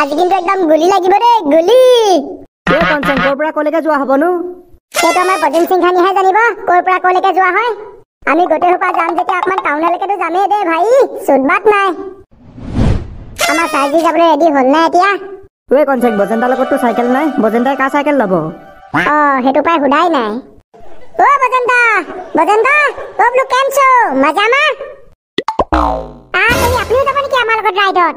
আজি কিন্তু একদম গুলি লাগিব দে গুলি এই কঞ্চন কৰ পৰা কলৈকে যোৱা হব নো সেইটো আমাৰ প্ৰতিম সিং খানীহে জানিব কৰ পৰা কলৈকে যোৱা হয় আমি গোটেই সোপা যাম যেতিয়া অকমান টাউনলৈকেতো যামেই দে ভাই চুটবাট নাই আমাৰ চাইকেল যাবলৈ ৰেডি হ'ল নাই এতিয়া ৱে কনচেক বজেন্তাৰ লগততো চাইকেল নাই বজেন্তাই কাৰ চাইকেল ল'ব অঁ সেইটো পাই সোধাই নাই ঐ বজেন্তা বজেন্তা ঐ বোলো কেনচো মজা মা আপুনিও যাব নেকি আমাৰ লগত ৰাইডত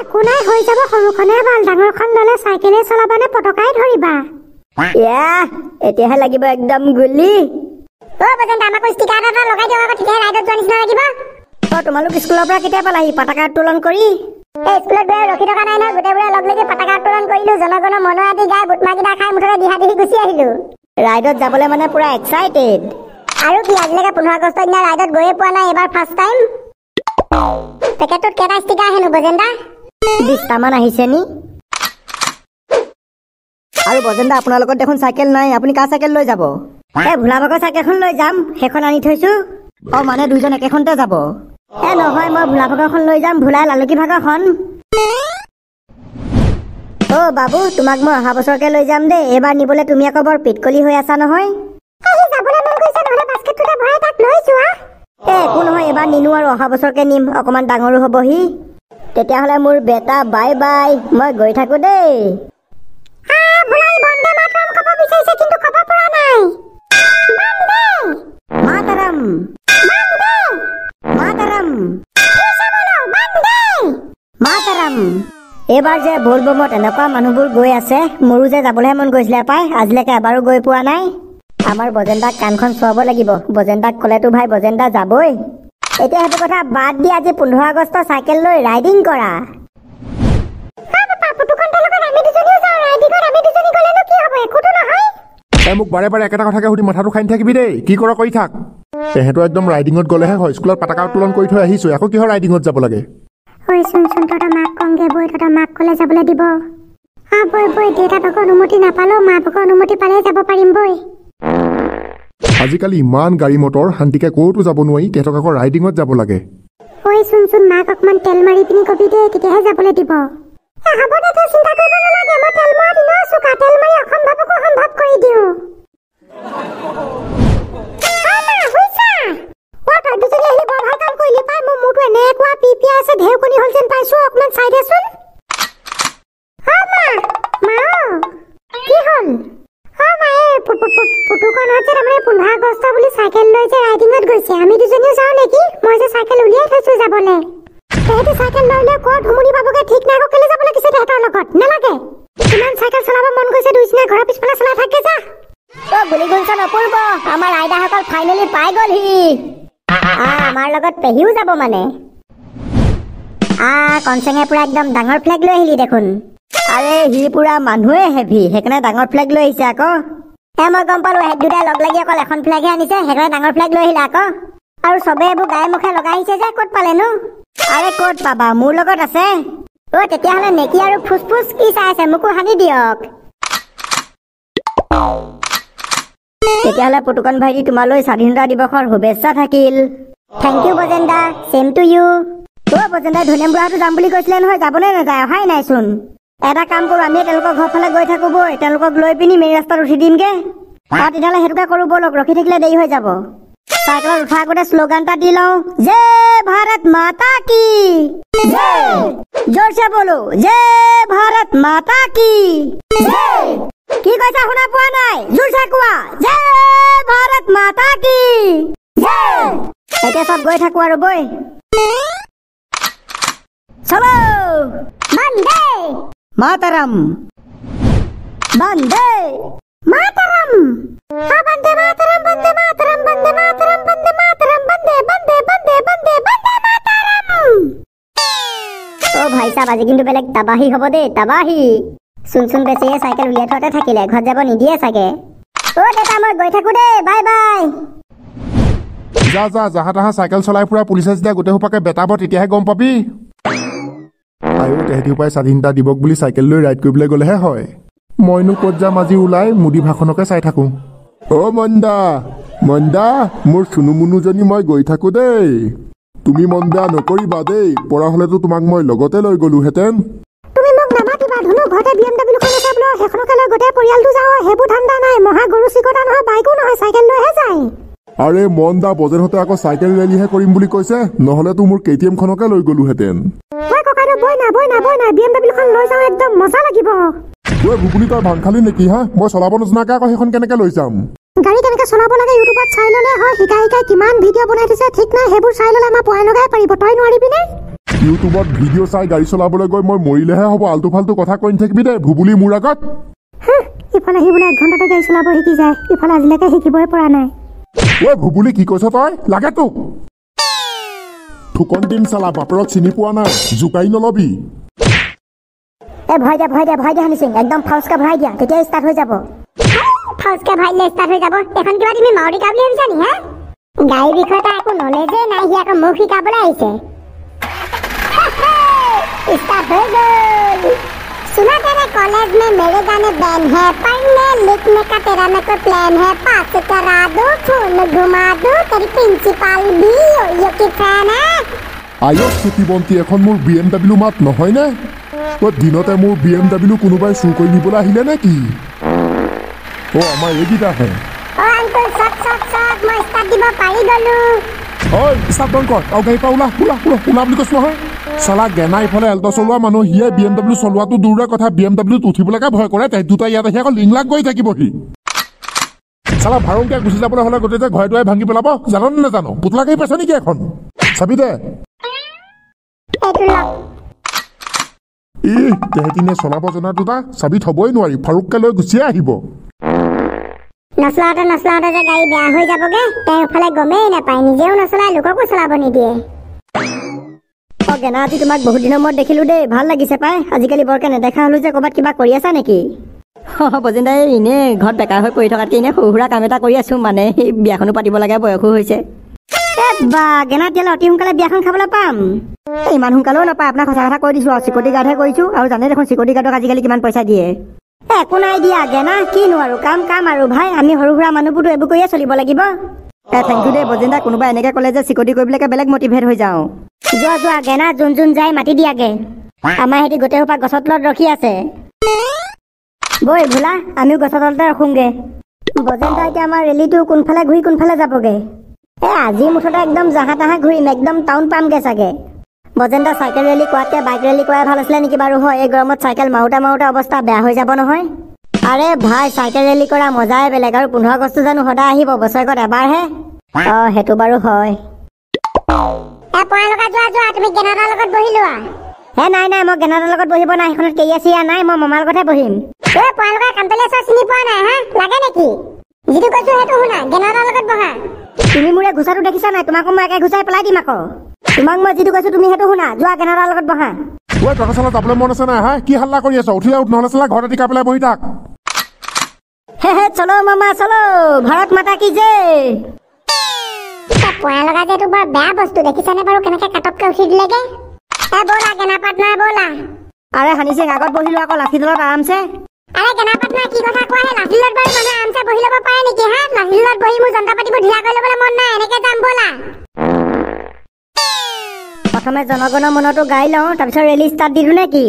একো নাই হৈ যাব সৰুখনে ভাল ডাঙৰখন ল'লে চাইকেলে চলাবা নে পতকাই ধৰিবা এতিয়াহে লাগিব একদম গুলি তোমালোক স্কুলৰ পৰা কেতিয়া পালাহি পতাকা উত্তোলন কৰি ৰাইডত গৈয়ে পোৱা নাই এইবাৰ ফাৰ্ষ্ট টাইম পেকেটটোত কেইটা ষ্টিকাৰ হেনো বজেন্দা দিস্তামান আহিছে নি আৰু বজেন দা আপোনালোকৰ দেখোন চাইকেল নাই আপুনি কাৰ চাইকেল লৈ যাব এ ভোলাবাগৰ চাইকেলখন লৈ যাম সেইখন আনি থৈছো অ মানে দুইজন একেখনতে যাব এ নহয় মই ভোলাভাগৰখন লৈ যাম ভোলাই লালুকী ভাগৰখন অ বাবু তোমাক মই অহা বছৰকে লৈ যাম দেই এইবাৰ নিবলে তুমি আকৌ বৰ পিটকলি হৈ আছা নহয় একো নহয় এইবাৰ নিনো আৰু অহা বছৰকে নিম অকণমান ডাঙৰো হবহি তেতিয়াহ'লে মোৰ বেটা বাই বাই মই গৈ থাকো দেই এইবাৰ যে ভুল বমত এনেকুৱা মানুহবোৰ গৈ আছে মোৰো যে যাবলৈহে মন গৈছিলে পাই আজিলৈকে এবাৰো গৈ পোৱা নাই আমাৰ বজেন দাক কাণখন চোৱাব লাগিব বজেন দাক ক'লেতো ভাই বজেন দা যাবই এতিয়া সেইটো কথা বাদ দি আজি পোন্ধৰ আগষ্ট চাইকেল লৈ ৰাইডিং কৰা মোক বাৰে বাৰে একেটা কথাকে সুধি মাথাটো খাই থাকিবি দেই কি কৰ কৰি থাক তেহেঁতো একদম ৰাইডিঙত গ'লেহে হয় স্কুলত পাতাকা উত্তোলন কৰি থৈ আহিছো আকৌ কিহৰ ৰাইডিঙত যাব লাগে ঐ চোন চোন তহঁতৰ মাক কমগে বৈ তহঁতৰ মাক ক'লে যাবলৈ দিব আ বৈ বৈ দেউতা ভাগৰ অনুমতি নাপালেও মা ভাগৰ অনুমতি পালে যাব পাৰিম বৈ আজিকালি ইমান গাড়ী মটৰ শান্তিকে ক'তো যাব নোৱাৰি তেহেঁতক আকৌ ৰাইডিঙত যাব লাগে যাবনে তেহেতে সাইকেল লৈলে কোৱা ভুমুনি বাবুকে ঠিক নাই কেলে যাবলে কিছু তেহেতৰ লগত নালাগে কিমান চাইকেল চলাব মন গৈছে দুইজনে ঘৰৰ পিছফালে চলাই থাকে যা তই গুলি গুঞ্চ নপৰিব আমাৰ আইতাসকল ফাইনেলি পাই গল সি আমাৰ লগত পেহীও যাব মানে আ কনচেঙে পুৰা একদম ডাঙৰ ফ্লেগ লৈ আহিলি দেখোন আৰে সি পুৰা মানুহে হেভি সেইকাৰণে ডাঙৰ ফ্লেগ লৈ আহিছে আকৌ এ মই গম পালো দুটাই লগ লাগি অকল এখন ফ্লেগহে আনিছে সেইকাৰণে ডাঙৰ ফ্লেগ লৈ আহিলা আকৌ আৰু চবে এইবোৰ গাই মুখে লগাইছে যে কত পালেনো আৰে কত পাবা মোৰ লগত আছে ঐ তেতিয়াহলে নেকি আৰু ফুচফুচ কি চাই আছে মোকো হাগি দিয়ক তেতিয়াহলে পুতুকন ভাইটি তোমালৈ স্বাধীনতা দিৱসৰ শুভেচ্ছা থাকিল থেংক ইউ বজেন্দা চেম টু ইউ অ বজেন্দাই ধনিয়াম বুঢ়াটো যাম বুলি কৈছিলে নহয় যাবনে নাযায় অহাই নাইচোন এটা কাম কৰো আমি তেওঁলোকৰ ঘৰফালে গৈ থাকো বৈ তেওঁলোকক লৈ পিনি মেইন ৰাস্তাত উঠি দিমগে অ তেতিয়াহলে সেইটোকে কৰো বলক ৰখি থাকিলে দেৰি হৈ যাব સાયકલ ઠાકોરે સ્લોગન પર દિલો જય মাতা কি કી જય જોરશે બોલો જય ભારત কি কৈছা শুনা পোৱা নাই জোৰছে কোৱা জয় ভাৰত মাতা কি এতিয়া চব গৈ থাকো আৰু বৈ চলো বন্দে মাতাৰাম বন্দে মাতাৰাম হ্যাঁ, বন্দে মাতা ভাই চাব আজি কিন্তু বেলেগ তাবাহী হব যা যা যাহা তাহা চাইকেল পুলিচে যেতিয়া গোটেই বেটাব তেতিয়াহে গম পাবি তেহেঁতি স্বাধীনতা দিৱস বুলি চাইকেল লৈ ৰাইড কৰিবলৈ গ'লেহে হয় মইনো ক'ত যাম আজি ওলাই মোদী ভাষণকে চাই থাকোঁ মন্দা মোৰ চুনুমুনুজনী মই গৈ থাকোঁ দেই তুমি মন বেয়া নকৰিবা দেই পৰা হ'লেতো তোমাক মই লগতে লৈ গ'লোহেঁতেন আৰে মন দা বজেনহঁতে আকৌ চাইকেল ৰেলীহে কৰিম বুলি কৈছে নহলেতো মোৰ কে টি এম খনকে লৈ গলোহেঁতেন তই ভুগুলি তই ভাং খালি নেকি হা মই চলাব নজনাকে আকৌ সেইখন কেনেকে লৈ যাম গাড়ী কেনেকৈ চলাব লাগে ইউটিউবত চাই ল'লে হয় শিকাই শিকাই কিমান ভিডিঅ' বনাই দিছে ঠিক নাই সেইবোৰ চাই ল'লে আমাৰ পোৱাই লগাই পাৰিব তই নোৱাৰিবিনে ইউটিউবত ভিডিঅ' চাই গাড়ী চলাবলৈ গৈ মই মৰিলেহে হ'ব আলটো ফালটো কথা কৈ নাথাকিবি দে ভুবুলি মোৰ আগত ইফালে আহি বোলে এক ঘণ্টাতে গাড়ী চলাব শিকি যায় ইফালে আজিলৈকে শিকিবই পৰা নাই ঐ ভুবুলি কি কৈছ তই লাগে তোক ফুকন দিন চালা বাপৰক চিনি পোৱা নাই জোকাৰি নল'বি এ ভয় দিয়া ভয় দিয়া ভয় দিয়া হানি সিং একদম ফাউচকা ভৰাই দিয়া তেতিয়াই ষ্টাৰ্ট হৈ যাব ফসকা ভাই লেস্তার হয়ে যাব এখন কিবা তুমি মাউরি কাবলি আমি জানি হ্যাঁ গাই বিষয়টা আকো নলেজে নাই হি আকো মুখ শিকাবলে আইছে স্টার্ট হয়ে গেল सुना तेरे कॉलेज में मेरे गाने बैन है पढ़ने মে का तेरा में कोई प्लान है पास करा দো फोन घुमा दो तेरी प्रिंसिपाल भी यो की फैन है আয়ো চুটিবন্তি এখন মোৰ বি এম ডাব্লিউ মাত নহয় না তো দিনতে মোর বিএমডব্লিউ কোনোবাই চুৰ কৰি নিবলৈ আহিলে নে কি ও আমাৰ এইকেইটা হে ভাৰংকে গুচি যাবলৈ হলে গোটেই ঘৰে দুৱাই ভাঙি পেলাব জাননে নাজানো পুতলা গাড়ী পাইছ নেকি এখন চাবি দে এই তেহেঁতি নে চলাব জনা দুটা চাবি থবই নোৱাৰি ফাৰুককে লৈ গুচিয়ে আহিব নচলাওঁতে নচলাওঁতে যে গাড়ী বেয়া হৈ যাবগে তেওঁ এফালে গমেই নাপায় নিজেও নচলাই লোককো চলাব নিদিয়ে অ গেনা আজি তোমাক বহুত দিনৰ মূৰত দেখিলোঁ দেই ভাল লাগিছে পাই আজিকালি বৰকৈ নেদেখা হ'লোঁ যে ক'ৰবাত কিবা কৰি আছা নেকি বজেন্দাই এনেই ঘৰত বেকাৰ হৈ পৰি থকাতকৈ এনেই সৰু সুৰা কাম এটা কৰি আছোঁ মানে সেই বিয়াখনো পাতিব লাগে বয়সো হৈছে বা গেনা তেতিয়াহ'লে অতি সোনকালে বিয়াখন খাবলৈ পাম ইমান সোনকালেও নাপায় আপোনাক সঁচা কথা কৈ দিছোঁ আৰু চিকটি গাৰ্ডহে কৰিছোঁ আৰু জানে দেখোন চিকটি গাৰ্ডক আজিকালি কিমান পইচা দিয়ে একো নাই দিয়া গেনা কিনো আৰু কাম কাম আৰু ভাই আমি সৰু সুৰা মানুহবোৰতো এইবোৰ কৰিয়ে চলিব লাগিব এ থেংক ইউ দেই বজেন্দা কোনোবাই এনেকে ক'লে যে চিকটি কৰিবলৈকে বেলেগ মটিভেট হৈ যাওঁ যোৱা যোৱা গেনা যোন যোন যায় মাতি দিয়াগে আমাৰ সেহেঁতি গোটেই সোপা গছৰ তলত ৰখি আছে বৈ ভোলা আমিও গছৰ তলতে ৰখোঁগে বজেন্দা এতিয়া আমাৰ ৰেলীটো কোনফালে ঘূৰি কোনফালে যাবগে এ আজি মুঠতে একদম জাহা তাহা ঘূৰিম একদম টাউন পামগে চাগে বজেন্দ চাইকেল ৰেলী কোৱাতকৈ বাইক ৰেলী কৰাই ভাল আছিলে নেকি বাৰু হয় এই গৰমত চাইকেল মাৰোতে মাৰোতে অৱস্থা বেয়া হৈ যাব নহয় আৰে ভাই চাইকেল ৰেলী কৰা মজাই বেলেগ আৰু পোন্ধৰ আগষ্ট জানো সদায় আহিব বছৰেকত এবাৰহে অ সেইটো বাৰু হয় হে নাই নাই মই গেনাৰ লগত বহিব নাই সেইখনত কেৰিয়া চিৰিয়া নাই মই মামাৰ লগতহে বহিম এই পোৱালোকে কাম্পেলিয়া চোৱা চিনি পোৱা নাই হা লাগে নেকি যিটো কৈছো সেইটো শুনা গেনাৰ লগত বহা তুমি মোৰ ঘোচাটো দেখিছা নাই তোমাকো মই একে ঘোচাই পেলাই দিম আকৌ তোমাক মই যিটো কৈছো তুমি সেইটো শুনা যোৱা কেনেডাৰ লগত বহা ওৱে কথা যাবলৈ মন আছে নাই হা কি হাল্লা কৰি আছ উঠিলে উঠ নহ'লে চলা ঘৰত টিকা পেলাই বহি থাক হে হে চলো মামা চলো ঘৰত মাতা কি যে পোৱা লগা যে তোমাৰ বেয়া বস্তু দেখিছানে বাৰু কেনেকে কাটককে উঠি দিলেগে এ বলা কেনা পাটনা বলা আৰে হানিছে আগত বহিলো আকৌ লাঠিডালত আৰামছে আৰে কেনা পাটনা কি কথা কোৱা হে লাঠিডালত বহি মানুহে আৰামছে বহি ল'ব পাৰে নেকি হা লাঠিডালত বহি মোৰ জন্তা পাতিবোৰ ঢিলা কৰি ল'বলৈ মন নাই এনেকে যাম বলা প্ৰথমে জনগণৰ মনতো গাই লওঁ তাৰপিছত রেলি স্টার্ট দিলো নাকি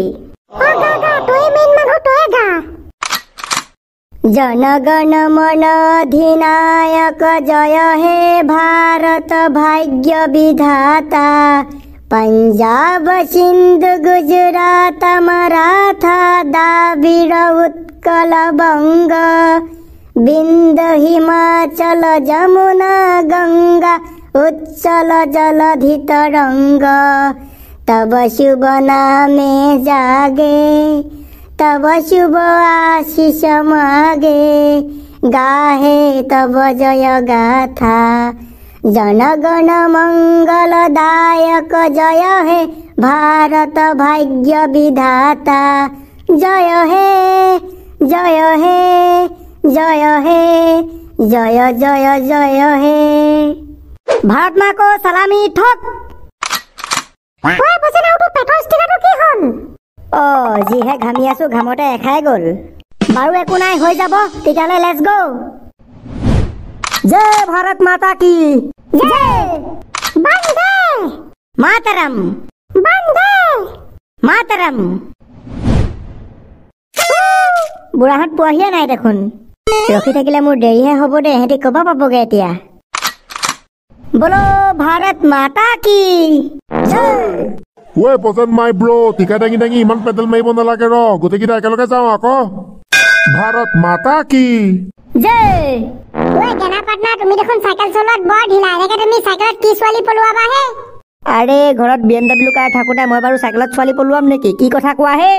জনগণ মন অধিনায়ক জয় হে ভাৰত ভাগ্য বিধাতা পঞ্জাব সিন্ধু গুজৰাট মারাথা দাবিৰ উৎকল বংগ বিন্দ হিমাচল যমুনা গংগা উজ্জ্বল জলধিত রঙ্গ তব শুভ নামে জাগে তব শুভ আশিস মাগে গাহে তব জয় গাথা জনগণ মঙ্গলদায়ক জয় হে ভারত ভাগ্য বিধাতা জয় হে জয় হে জয় হে জয় জয় জয় হে ভাৰত মাকো চালামি ঠক যিহে ঘামি আছো ঘামতে এখাই গল বাৰু একো নাই হৈ যাব তেতিয়ালে লেছ গ' জে ভাৰত মাতা কি মাতাৰাম মাতাৰাম বুঢ়াহঁত পোৱাহিয়ে নাই দেখোন ৰখি থাকিলে মোৰ দেৰিহে হ'ব দে সিহঁতি ক'বা পাবগৈ এতিয়া বলো ভারত মাতা কি ঐ পচন মাই ব্ৰ টিকা দাঙি দাঙি ইমান পেডেল মাৰিব নালাগে ৰ গোটেইকেইটা একেলগে যাওঁ আকৌ ভাৰত মাতা কি আৰে ঘৰত বি এম ডাব্লিউ কাৰ থাকোতে মই বাৰু চাইকেলত ছোৱালী পলোৱাম নেকি কি কথা কোৱা হে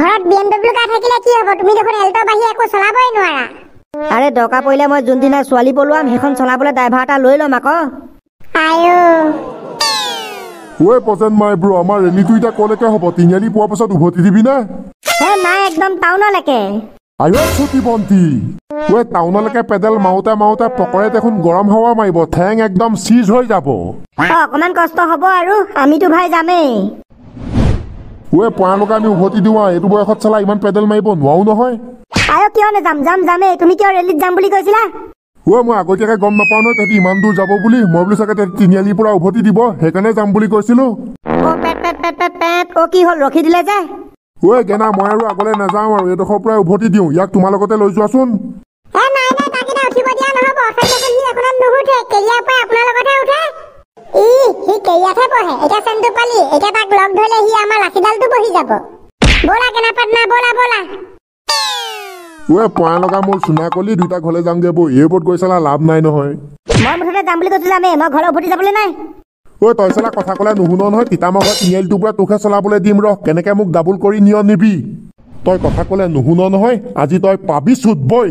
ঘৰত বি এম ডাব্লিউ কাৰ থাকিলে কি হ'ব তুমি দেখোন এল্টৰ বাহিৰে একো চলাবই নোৱাৰা আৰে দৰকাৰ পৰিলে মই যোনদিনা ছোৱালী পলুৱাম সেইখন চলাবলৈ ড্ৰাইভাৰ এটা লৈ ল'ম আকৌ অকমান কষ্ট ভাই যামেই ওৱে পৰালোকে আমি উভতি দিওঁ আৰু এইটো বয়সত চলাই ইমান পেডেল মাৰিব নোৱাৰো নহয় আৰু কিয় নাযাম যাম যামেই তুমি কিয় ৰেলীত যাম বুলি কৈছিলা ওৱে মই আগতীয়াকে গম নাপাওঁ নহয় তাহাঁতি ইমান দূৰ যাব বুলি মই বোলো চাগে তাহাঁতি তিনিআলিৰ পৰা উভতি দিব সেইকাৰণে যাম বুলি কৈছিলো কি হ'ল ৰখি দিলে যে ওৱে গেনা মই আৰু আগলৈ নাযাওঁ আৰু এইডোখৰ পৰা উভতি দিওঁ ইয়াক তোমাৰ লগতে লৈ যোৱাচোন উঠে তই কথা কলে নুশুন নহয় আজি তই পাবি চুট বৈ